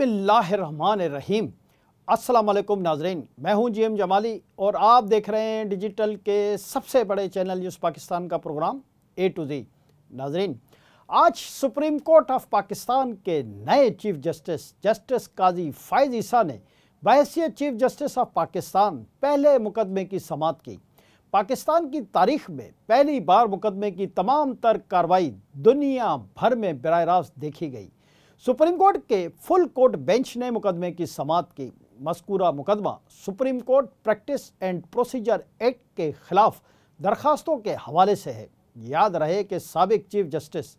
बसमीम असलकम नाजरीन मैं हूं जीएम जमाली और आप देख रहे हैं डिजिटल के सबसे बड़े चैनल न्यूज़ पाकिस्तान का प्रोग्राम ए टू जी नाजरीन आज सुप्रीम कोर्ट ऑफ पाकिस्तान के नए chief justice justice Qazi Faez Isa ने बहसीत चीफ जस्टिस ऑफ पाकिस्तान पहले मुकदमे की समात की पाकिस्तान की तारीख में पहली बार मुकदमे की तमाम तर कार्रवाई दुनिया भर में बर रास्त देखी गई सुप्रीम कोर्ट के फुल कोर्ट बेंच ने मुकदमे की समाप्त की मस्कूरा मुकदमा supreme court practice and procedure act के खिलाफ दरखास्तों के हवाले से है याद रहे कि सबक chief justice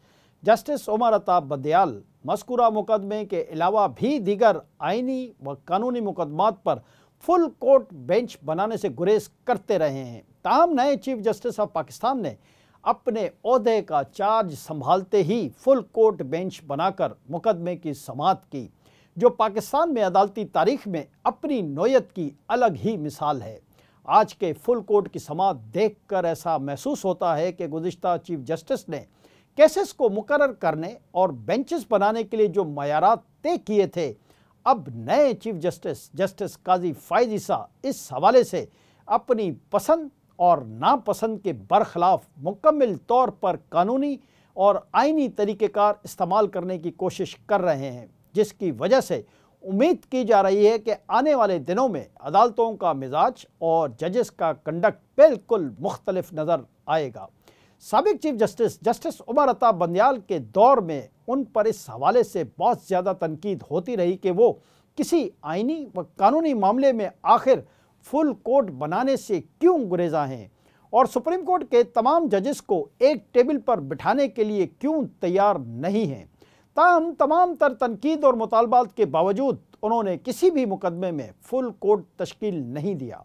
justice Umar Ata Bandial मस्कूरा मुकदमे के अलावा भी दीगर आइनी व कानूनी मुकदमात पर फुल कोर्ट बेंच बनाने से गुरेज करते रहे हैं ताहम नए चीफ जस्टिस ऑफ पाकिस्तान ने अपने अहदे का चार्ज संभालते ही फुल कोर्ट बेंच बनाकर मुकदमे की समात की जो पाकिस्तान में अदालती तारीख में अपनी नोयत की अलग ही मिसाल है आज के फुल कोर्ट की समात देख कर ऐसा महसूस होता है कि गुज्तर चीफ जस्टिस ने केसेस को मुकर करने और बेंचेस बनाने के लिए जो मैार तय किए थे अब नए चीफ जस्टिस जस्टिस काजी फायदी इस हवाले से अपनी पसंद और नापसंद के बरखिलाफ मुकम्मल तौर पर कानूनी और आइनी तरीक़ेकार इस्तेमाल करने की कोशिश कर रहे हैं जिसकी वजह से उम्मीद की जा रही है कि आने वाले दिनों में अदालतों का मिजाज और जजेस का कंडक्ट बिल्कुल मुख्तलफ नज़र आएगा सबक चीफ जस्टिस जस्टिस उमर अता बंदयाल के दौर में उन पर इस हवाले से बहुत ज़्यादा तनकीद होती रही कि वो किसी आइनी व कानूनी मामले में आखिर फुल कोर्ट बनाने से क्यों गुरेजा हैं और सुप्रीम कोर्ट के तमाम जजेस को एक टेबल पर बिठाने के लिए क्यों तैयार नहीं हैं ताहम तमाम तर तनकीद और मुतालबात के बावजूद उन्होंने किसी भी मुकदमे में फुल कोर्ट तश्कील नहीं दिया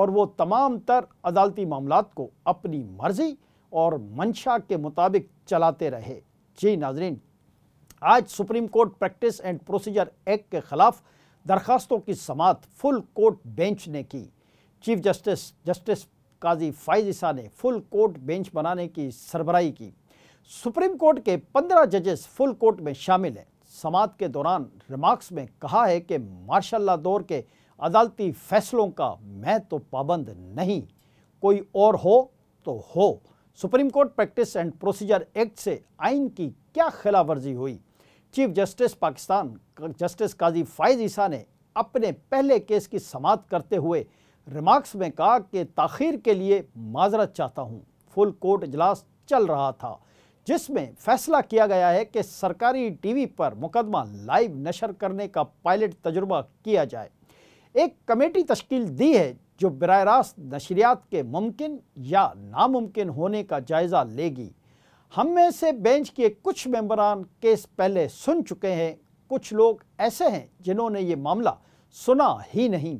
और वो तमाम तर अदालती मामला को अपनी मर्जी और मंशा के मुताबिक चलाते रहे जी नाजरीन आज supreme court practice and procedure act के ख़िलाफ़ दरखास्तों की समात फुल कोर्ट बेंच ने की chief justice justice Qazi Faez Isa ने फुल कोर्ट बेंच बनाने की सरबराही की सुप्रीम कोर्ट के पंद्रह जजेस फुल कोर्ट में शामिल हैं समात के दौरान रिमार्क्स में कहा है कि मार्शाला दौर के अदालती फैसलों का मैं तो पाबंद नहीं कोई और हो तो हो supreme court practice and procedure act से आइन की क्या खिलाफ वर्जी हुई chief justice Pakistan justice Qazi Faez Isa ने अपने पहले केस की समात करते हुए रिमार्क्स में कहा कि तखिर के लिए माजरत चाहता हूँ फुल कोर्ट इजलास चल रहा था जिसमें फैसला किया गया है कि सरकारी टीवी पर मुकदमा लाइव नशर करने का पायलट तजुर्बा किया जाए एक कमेटी तश्कील दी है जो बर रास्त नशरियात के मुमकिन या नामुमकिन होने का जायज़ा लेगी हम में से बेंच के कुछ मेंबरान केस पहले सुन चुके हैं कुछ लोग ऐसे हैं जिन्होंने ये मामला सुना ही नहीं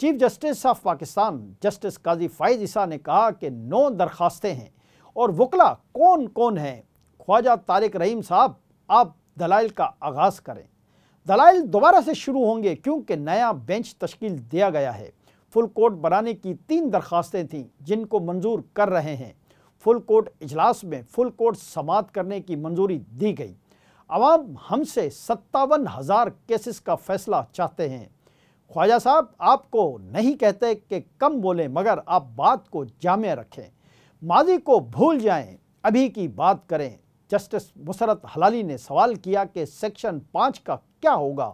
chief justice of Pakistan justice Qazi Faez Isa ने कहा कि नौ दरखास्तें हैं और वकला कौन कौन हैं ख्वाजा तारिक रहीम साहब आप दलाइल का आगाज़ करें दलाइल दोबारा से शुरू होंगे क्योंकि नया बेंच तश्कील दिया गया है फुल कोर्ट बनाने की तीन दरखास्तें थीं जिनको मंजूर कर रहे हैं फुल कोर्ट इजलास में फुल कोर्ट समाप्त करने की मंजूरी दी गई आवाम हमसे सत्तावन हज़ार केसेस का फैसला चाहते हैं ख्वाजा साहब आपको नहीं कहते कि कम बोलें मगर आप बात को जाम रखें माजी को भूल जाएं अभी की बात करें जस्टिस मुसरत हलाली ने सवाल किया कि सेक्शन पाँच का क्या होगा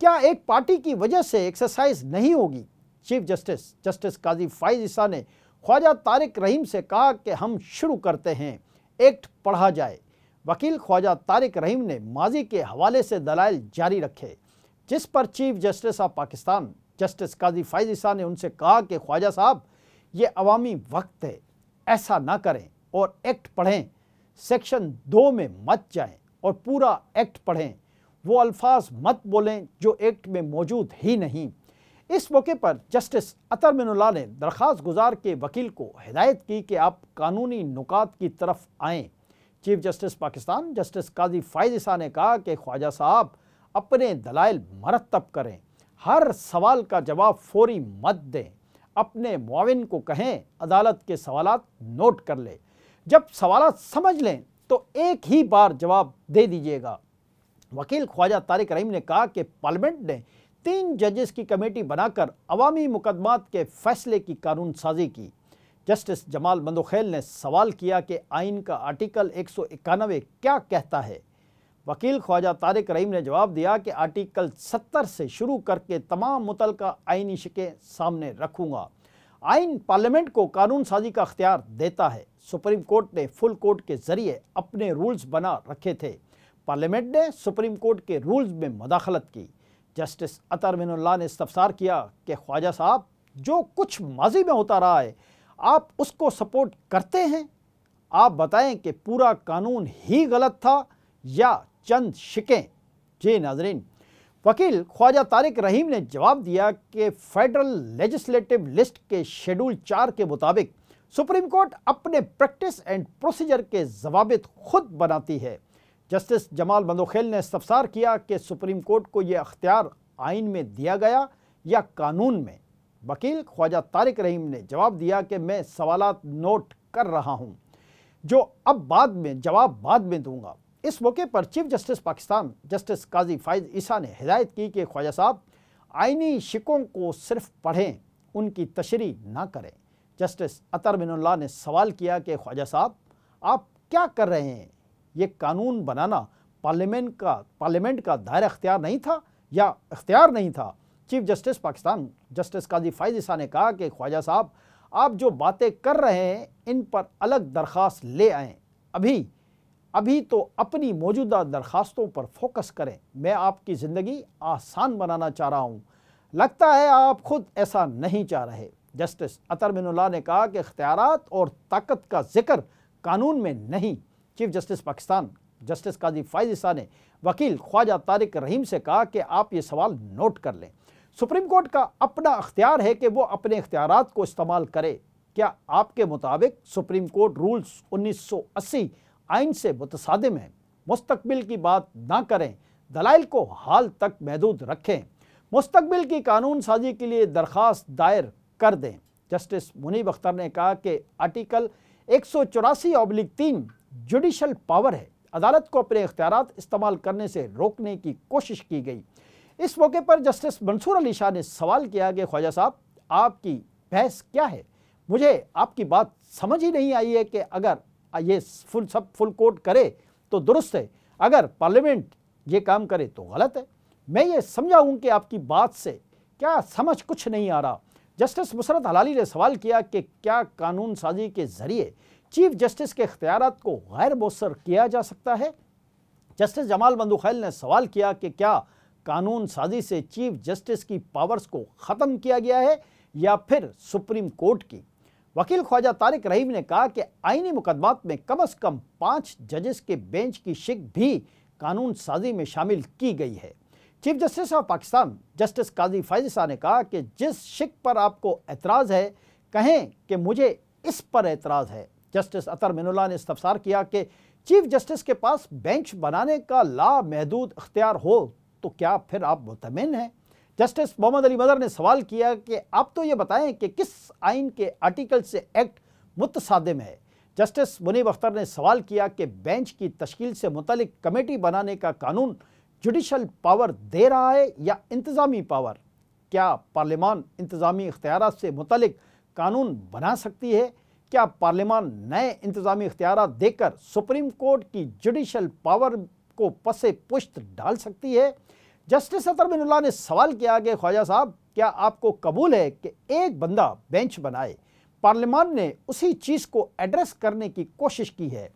क्या एक पार्टी की वजह से एक्सरसाइज नहीं होगी chief justice justice Qazi Faez Isa ने ख्वाजा तारिक रहीम से कहा कि हम शुरू करते हैं एक्ट पढ़ा जाए वकील ख्वाजा तारिक रहीम ने माजी के हवाले से दलाइल जारी रखे जिस पर chief justice of Pakistan justice Qazi फायजिसा ने उनसे कहा कि ख्वाजा साहब ये अवामी वक्त है ऐसा ना करें और एक्ट पढ़ें सेक्शन दो में मत जाएं और पूरा एक्ट पढ़ें वो अल्फाज मत बोलें जो एक्ट में मौजूद ही नहीं इस मौके पर जस्टिस अतर मिनुल्ला ने दरख्वास्त गुजार के वकील को हिदायत की कि आप कानूनी नुकात की तरफ आएँ chief justice Pakistan justice Qazi फायदिसा ने कहा कि ख्वाजा साहब अपने दलाइल मरतब करें हर सवाल का जवाब फौरी मत दें अपने मुआविन को कहें अदालत के सवाल नोट कर ले जब सवाल समझ लें तो एक ही बार जवाब दे दीजिएगा वकील ख्वाजा तारिक रहीम ने कहा कि पार्लियामेंट ने तीन जजेस की कमेटी बनाकर अवामी मुकदमात के फैसले की कानून साजी की जस्टिस जमाल मंदोखेल ने सवाल किया कि आइन का आर्टिकल एक सौ इक्यानवे क्या कहता है वकील ख्वाजा तारिक रहीम ने जवाब दिया कि आर्टिकल 70 से शुरू करके तमाम मुतल आइनी शिकें सामने रखूंगा आइन पार्लियामेंट को कानून साजी का अख्तियार देता है सुप्रीम कोर्ट ने फुल कोर्ट के जरिए अपने रूल्स बना रखे थे पार्लियामेंट ने सुप्रीम कोर्ट के रूल्स में मदाखलत की जस्टिस अतर मिनल्ला ने इस्तफसार किया कि ख्वाजा साहब जो कुछ माजी में होता रहा है आप उसको सपोर्ट करते हैं आप बताएं कि पूरा कानून ही गलत था या चंद शिकें जी नाजरीन वकील ख्वाजा तारिक रहीम ने जवाब दिया कि फेडरल लेजिस्लेटिव लिस्ट के शेड्यूल चार के मुताबिक सुप्रीम कोर्ट अपने प्रैक्टिस एंड प्रोसीजर के जवाब खुद बनाती है जस्टिस जमाल बंदोखेल ने इस्तफसार किया कि सुप्रीम कोर्ट को ये अख्तियार आइन में दिया गया या कानून में वकील ख्वाजा तारिक रहीम ने जवाब दिया कि मैं सवाल नोट कर रहा हूँ जो अब बाद में जवाब बाद में दूंगा इस मौके पर chief justice Pakistan justice Qazi Faez Isa ने हिदायत की कि ख्वाजा साहब आइनी शिकों को सिर्फ पढ़ें उनकी तशरी ना करें जस्टिस अतर मिनल्ला ने सवाल किया कि ख्वाजा साहब आप क्या कर रहे हैं ये कानून बनाना पार्लियामेंट का पार्लियामेंट का दायरा अख्तियार नहीं था या अख्तियार नहीं था chief justice Pakistan justice Qazi फायदा ने कहा कि ख्वाजा साहब आप जो बातें कर रहे हैं इन पर अलग दरख्वास्त ले आएँ अभी अभी तो अपनी मौजूदा दरख्वास्तों पर फोकस करें मैं आपकी ज़िंदगी आसान बनाना चाह रहा हूँ लगता है आप खुद ऐसा नहीं चाह रहे जस्टिस अतर मिनुल्ला ने कहा कि इख्तियारत और ताकत का जिक्र कानून में नहीं chief justice Pakistan justice Qazi Faez Isa ने वकील ख्वाजा तारिक रहीम से कहा कि आप ये सवाल नोट कर लें सुप्रीम कोर्ट का अपना अख्तियार है कि वो अपने अख्तियार को इस्तेमाल करे क्या आपके मुताबिक सुप्रीम कोर्ट रूल्स 1980 आइन से मुतसादम है मुस्तबिल की बात ना करें दलाइल को हाल तक महदूद रखें मुस्तबिल की कानून साजी के लिए दरख्वास्त दायर कर दें जस्टिस मुनीब अख्तर ने कहा कि आर्टिकल एक सौ चौरासी अबलिक तीन जुडिशल पावर है अदालत को अपने इख्तियार इस्तेमाल करने से रोकने की कोशिश की गई इस मौके पर जस्टिस मंसूर अली शाह ने सवाल किया कि ख्वाजा साहब आपकी बहस क्या है मुझे आपकी बात समझ ही नहीं आई है कि अगर ये फुल सब फुल कोर्ट करे तो दुरुस्त है अगर पार्लियामेंट ये काम करे तो गलत है मैं ये समझा हूँ कि आपकी बात से क्या समझ कुछ नहीं आ रहा जस्टिस मुसरत हलाली ने सवाल किया कि क्या कानून साजी के ज़रिए चीफ जस्टिस के अख्तियार को गैर मौसर किया जा सकता है जस्टिस जमाल बंदूखैल ने सवाल किया कि क्या कानून साजी से चीफ जस्टिस की पावर्स को ख़त्म किया गया है या फिर सुप्रीम कोर्ट की वकील ख्वाजा तारिक रहीम ने कहा कि आइनी मुकदमात में कम अज़ कम पाँच जजेस के बेंच की शिक भी कानून साजी में शामिल की गई है chief justice of Pakistan justice Qazi Faez ने कहा कि जिस शिक पर आपको एतराज़ है कहें कि मुझे इस पर एतराज़ है जस्टिस अतर मिनुल्ला ने इस्तफसार किया कि चीफ जस्टिस के पास बेंच बनाने का लामहदूद अख्तियार हो तो क्या फिर आप मुतमिन हैं जस्टिस मोहम्मद अली मदर ने सवाल किया कि आप तो ये बताएं कि किस आइन के आर्टिकल से एक्ट मुतसादम है जस्टिस मुनीब अख्तर ने सवाल किया कि बेंच की तश्कील से मुतलिक कमेटी बनाने का कानून जुडिशल पावर दे रहा है या इंतज़ामी पावर क्या पार्लियामान इंतज़ामी इख्तियार से मुतलिक कानून बना सकती है क्या पार्लियामान नए इंतजामी इख्तियार देकर सुप्रीम कोर्ट की जुडिशल पावर को पसे पुश्त डाल सकती है जस्टिस अतर ने सवाल किया कि ख्वाजा साहब क्या आपको कबूल है कि एक बंदा बेंच बनाए पार्लियामान ने उसी चीज़ को एड्रेस करने की कोशिश की है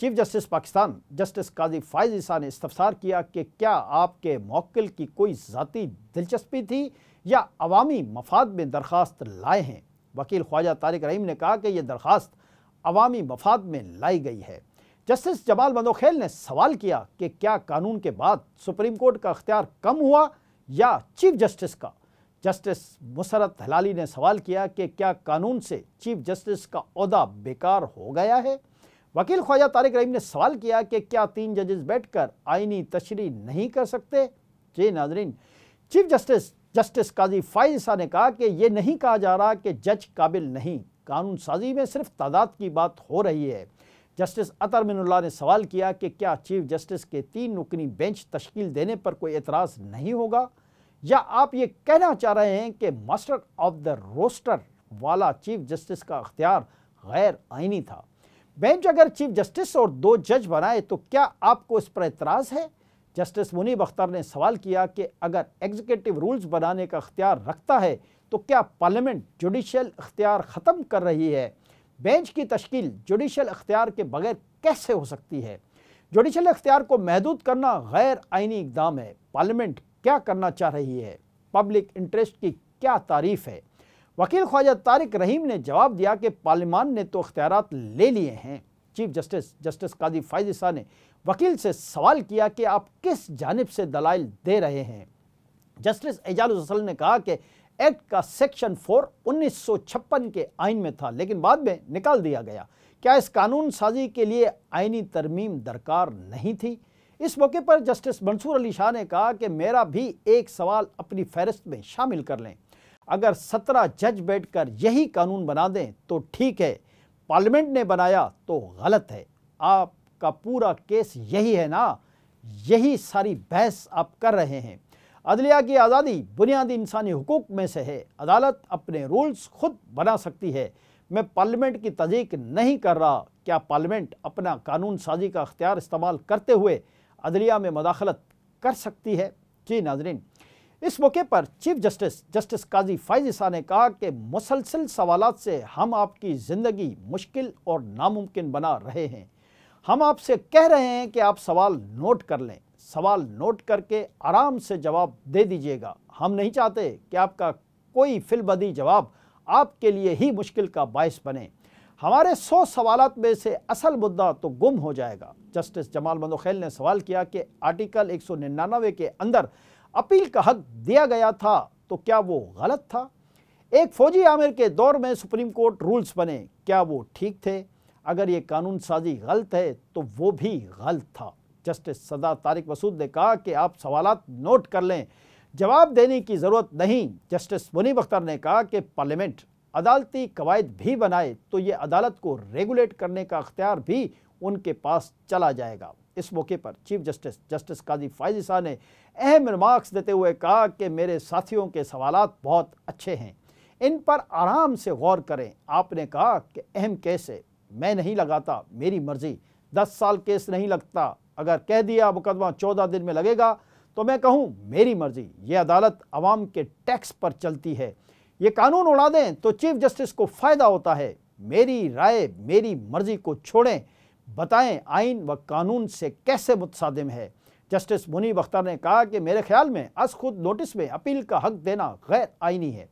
chief justice Pakistan justice Qazi Faez Isa ने इस्तफसार किया कि क्या आपके मौकिल की कोई ज़ाती दिलचस्पी थी या अवामी मफाद में दरख्वास्त लाए हैं वकील ख्वाजा तारिक रहीम ने कहा कि यह दरख्वास्त अवामी मफाद में लाई गई है जस्टिस जमाल बंदोखेल ने सवाल किया कि क्या कानून के बाद सुप्रीम कोर्ट का अख्तियार कम हुआ या चीफ जस्टिस का जस्टिस मुसरत हलाली ने सवाल किया कि क्या कानून से चीफ जस्टिस का अहदा बेकार हो गया है वकील ख्वाजा तारिक रहीम ने सवाल किया कि क्या तीन जजेस बैठकर आईनी तशरी नहीं कर सकते जी नाजरीन chief justice justice Qazi Faez Shah ने कहा कि ये नहीं कहा जा रहा कि जज काबिल नहीं कानून साजी में सिर्फ तादाद की बात हो रही है जस्टिस अतर मिनुल्ला ने सवाल किया कि क्या चीफ जस्टिस के तीन रुकनी बेंच तश्कील देने पर कोई एतराज़ नहीं होगा या आप ये कहना चाह रहे हैं कि मास्टर ऑफ द रोस्टर वाला चीफ जस्टिस का अख्तियार गैर आइनी था बेंच अगर चीफ जस्टिस और दो जज बनाए तो क्या आपको इस पर एतराज़ है जस्टिस मुनीब अख्तर ने सवाल किया कि अगर एग्जीक्यूटिव रूल्स बनाने का अख्तियार रखता है तो क्या पार्लियामेंट जुडिशल अख्तियार ख़त्म कर रही है बेंच की तश्कील जुडिशल अख्तियार के बगैर कैसे हो सकती है जुडिशल अख्तियार को महदूद करना गैर आइनी इकदाम है पार्लियामेंट क्या करना चाह रही है पब्लिक इंटरेस्ट की क्या तारीफ है वकील ख्वाजा तारिक रहीम ने जवाब दिया कि पार्लियामान ने तो अख्तियार ले लिए हैं chief justice justice Qazi Faez Shah ने वकील से सवाल किया कि आप किस जानब से दलाइल दे रहे हैं जस्टिस एजाल ने कहा कि एक्ट का सेक्शन फोर उन्नीस के आइन में था लेकिन बाद में निकाल दिया गया क्या इस कानून साजी के लिए आइनी तरमीम दरकार नहीं थी इस मौके पर जस्टिस मंसूर अली शाह ने कहा कि मेरा भी एक सवाल अपनी फहरिस्त में शामिल कर लें अगर सत्रह जज बैठकर यही कानून बना दें तो ठीक है पार्लियामेंट ने बनाया तो गलत है आपका पूरा केस यही है ना यही सारी बहस आप कर रहे हैं अदलिया की आज़ादी बुनियादी इंसानी हकूक में से है अदालत अपने रूल्स खुद बना सकती है मैं पार्लियामेंट की तजीक नहीं कर रहा क्या पार्लियामेंट अपना कानून साजी का अख्तियार इस्तेमाल करते हुए अदलिया में मदाखलत कर सकती है जी नाजरीन इस मौके पर chief justice justice Qazi Faez ने कहा कि मुसलसल सवाल से हम आपकी ज़िंदगी मुश्किल और नामुमकिन बना रहे हैं हम आपसे कह रहे हैं कि आप सवाल नोट कर लें सवाल नोट करके आराम से जवाब दे दीजिएगा हम नहीं चाहते कि आपका कोई फिलबदी जवाब आपके लिए ही मुश्किल का बायस बने हमारे सौ सवाल में से असल मुद्दा तो गुम हो जाएगा जस्टिस जमाल मंदोखेल ने सवाल किया कि आर्टिकल एक के अंदर अपील का हक दिया गया था तो क्या वो गलत था एक फौजी आमिर के दौर में सुप्रीम कोर्ट रूल्स बने क्या वो ठीक थे अगर ये कानून साजी गलत है तो वो भी गलत था जस्टिस सदा तारिक मसूद ने कहा कि आप सवाल नोट कर लें जवाब देने की ज़रूरत नहीं जस्टिस मुनीब अख्तर ने कहा कि पार्लियामेंट अदालती कवायद भी बनाए तो ये अदालत को रेगुलेट करने का अख्तियार भी उनके पास चला जाएगा इस मौके पर chief justice justice Qazi Faez Shah ने अहम रिमार्क्स देते हुए कहा कि मेरे साथियों के सवाल बहुत अच्छे हैं इन पर आराम से गौर करें आपने कहा कि अहम केस है मैं नहीं लगाता मेरी मर्जी दस साल केस नहीं लगता अगर कह दिया मुकदमा चौदह दिन में लगेगा तो मैं कहूँ मेरी मर्जी ये अदालत आवाम के टैक्स पर चलती है ये कानून उड़ा दें तो चीफ जस्टिस को फ़ायदा होता है मेरी राय मेरी मर्जी को छोड़ें बताएं आइन व कानून से कैसे मुतसादिम है जस्टिस मुनीब अख्तर ने कहा कि मेरे ख्याल में अस खुद नोटिस में अपील का हक देना गैर आइनी है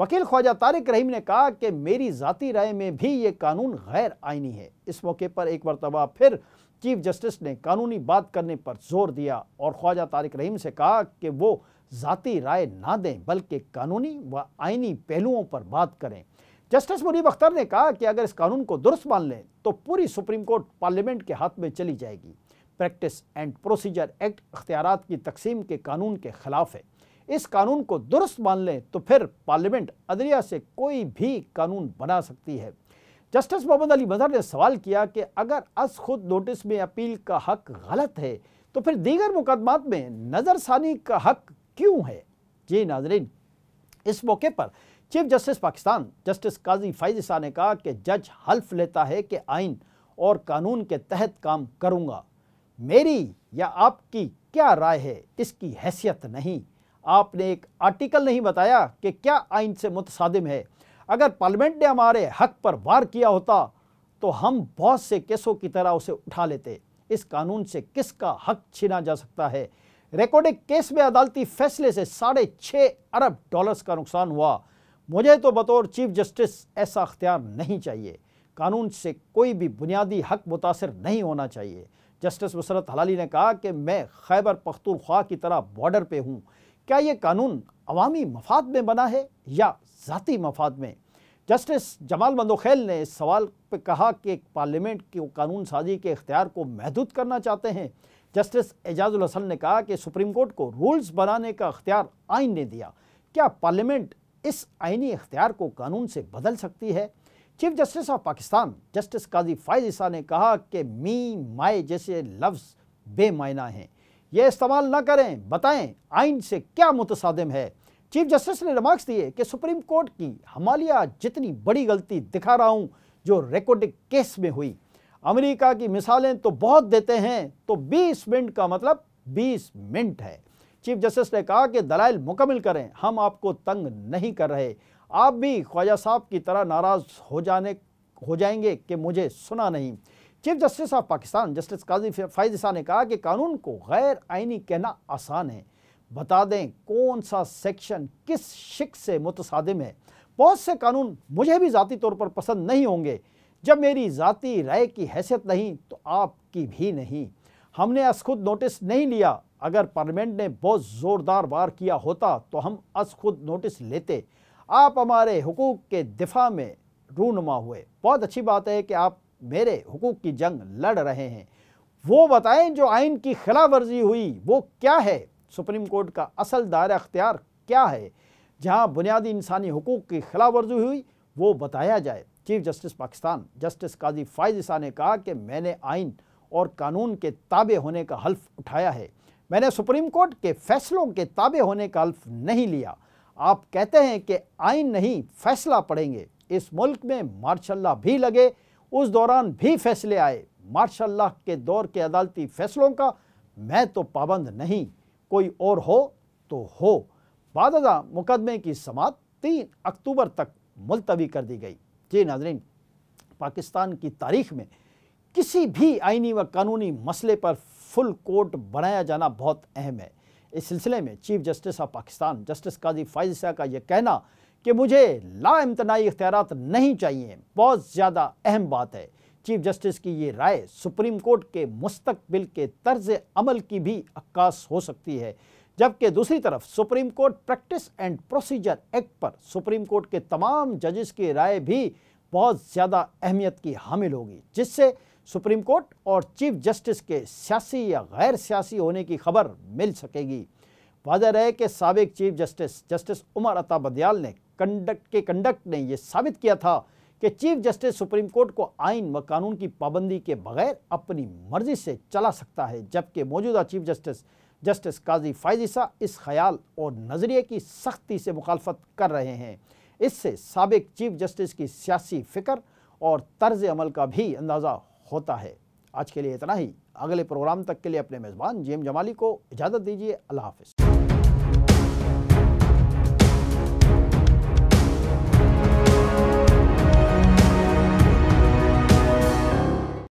वकील ख्वाजा तारिक रहीम ने कहा कि मेरी जतीी राय में भी ये कानून गैर आइनी है इस मौके पर एक मरतबा फिर चीफ जस्टिस ने कानूनी बात करने पर जोर दिया और ख्वाजा तारिक रहीम से कहा कि वो जतीी राय ना दें बल्कि कानूनी व आइनी पहलुओं पर बात करें जस्टिस मुनीब अख्तर ने कहा कि अगर इस कानून को दुरुस्त मान लें तो पूरी सुप्रीम कोर्ट पार्लियामेंट के हाथ में चली जाएगी प्रैक्टिस एंड प्रोसीजर एक्ट अख्तियार की तकसीम के कानून के खिलाफ है इस कानून को दुरुस्त मान लें तो फिर पार्लियामेंट अदरिया से कोई भी कानून बना सकती है जस्टिस मोहम्मद अली मजहर ने सवाल किया कि अगर अस खुद नोटिस में अपील का हक गलत है तो फिर दीगर मुकदमात में नज़रसानी का हक क्यों है जी नाजरीन इस मौके पर chief justice Pakistan justice Qazi Faez ने कहा कि जज हल्फ लेता है कि आइन और कानून के तहत काम करूंगा मेरी या आपकी क्या राय है इसकी हैसियत नहीं आपने एक आर्टिकल नहीं बताया कि क्या आइन से मुतसादिम है अगर पार्लियामेंट ने हमारे हक पर वार किया होता तो हम बहुत से केसों की तरह उसे उठा लेते इस कानून से किसका हक छीना जा सकता है रिकॉर्डिंग केस में अदालती फैसले से साढ़े छः अरब डॉलर्स का नुकसान हुआ मुझे तो बतौर चीफ जस्टिस ऐसा अख्तियार नहीं चाहिए कानून से कोई भी बुनियादी हक मुतासर नहीं होना चाहिए जस्टिस वसरत हलाली ने कहा कि मैं खैबर पख्तूरख्वा की तरह बॉर्डर पे हूँ क्या ये कानून अवामी मफाद में बना है या ज़ाती मफाद में जस्टिस जमाल मंदोखेल ने इस सवाल पर कहा कि पार्लियामेंट की कानून साजी के इख्तियार को महदूद करना चाहते हैं जस्टिस एजाजुल हसन ने कहा कि सुप्रीम कोर्ट को रूल्स बनाने का अख्तियार आइन ने दिया क्या पार्लियामेंट इस आइनी इख्तियार को कानून से बदल सकती है chief justice of Pakistan justice Qazi Faez Isa ने कहा कि मी माए जैसे लफ्ज़ बेमायना हैं यह इस्तेमाल ना करें बताएं आइन से क्या मुतसादम है चीफ जस्टिस ने रिमार्क्स दिए कि सुप्रीम कोर्ट की हमालिया जितनी बड़ी गलती दिखा रहा हूं जो रिकॉर्डिक केस में हुई अमेरिका की मिसालें तो बहुत देते हैं तो 20 मिनट का मतलब 20 मिनट है चीफ जस्टिस ने कहा कि दलाइल मुकम्मल करें हम आपको तंग नहीं कर रहे आप भी ख्वाजा साहब की तरह नाराज़ हो जाने हो जाएंगे कि मुझे सुना नहीं chief justice of Pakistan justice Qazi Faez Shah ने कहा कि कानून को गैर आइनी कहना आसान है बता दें कौन सा सेक्शन किस शिक से मुतसादम है बहुत से कानून मुझे भी ज़ाती तौर पर पसंद नहीं होंगे जब मेरी ज़ाती राय की हैसियत नहीं तो आपकी भी नहीं हमने अस खुद नोटिस नहीं लिया अगर पार्लियामेंट ने बहुत ज़ोरदार वार किया होता तो हम अस खुद नोटिस लेते आप हमारे हकूक़ के दिफा में रूनुमा हुए बहुत अच्छी बात है कि आप मेरे हकूक़ की जंग लड़ रहे हैं वो बताएं जो आइन की खिलाफ वर्जी हुई वो क्या है सुप्रीम कोर्ट का असल दायरा अख्तियार क्या है जहाँ बुनियादी इंसानी हकूक़ की खिलाफ वर्जी हुई वो बताया जाए chief justice Pakistan justice Qazi Faez Isa ने कहा कि मैंने आइन और कानून के ताबे होने का हल्फ उठाया है मैंने सुप्रीम कोर्ट के फैसलों के ताबे होने का अल्फ नहीं लिया आप कहते हैं कि आइन नहीं फैसला पड़ेंगे इस मुल्क में मार्शल्ला भी लगे उस दौरान भी फैसले आए मार्शल्ला के दौर के अदालती फैसलों का मैं तो पाबंद नहीं कोई और हो तो हो बाद मुकदमे की समात तीन अक्टूबर तक मुलतवी कर दी गई जी नाजरीन पाकिस्तान की तारीख में किसी भी आइनी व कानूनी मसले पर फुल कोर्ट बनाया जाना बहुत अहम है इस सिलसिले में chief justice of Pakistan justice Qazi Faez Shah का यह कहना कि मुझे लाइमतनाई इख्तियार नहीं चाहिए बहुत ज़्यादा अहम बात है चीफ जस्टिस की ये राय सुप्रीम कोर्ट के मुस्तबिल के तर्ज अमल की भी अक्कास हो सकती है जबकि दूसरी तरफ supreme court practice and procedure act पर सुप्रीम कोर्ट के तमाम जजेस की राय भी बहुत ज़्यादा अहमियत की हामिल होगी जिससे सुप्रीम कोर्ट और चीफ जस्टिस के सियासी या गैर सियासी होने की खबर मिल सकेगी वाजह रहे कि सबक चीफ जस्टिस जस्टिस उमर अता बदयाल ने कंडक्ट के कंडक्ट ने यह साबित किया था कि चीफ जस्टिस सुप्रीम कोर्ट को आइन व कानून की पाबंदी के बगैर अपनी मर्जी से चला सकता है जबकि मौजूदा chief justice justice Qazi Faez Isa इस ख्याल और नज़रिए की सख्ती से मुखालफत कर रहे हैं इससे सबक चीफ जस्टिस की सियासी फ़िक्र और तर्ज अमल का भी अंदाज़ा होता है आज के लिए इतना ही अगले प्रोग्राम तक के लिए अपने मेज़बान जी एम जमाली को इजाज़त दीजिए अल्लाह हाफिज़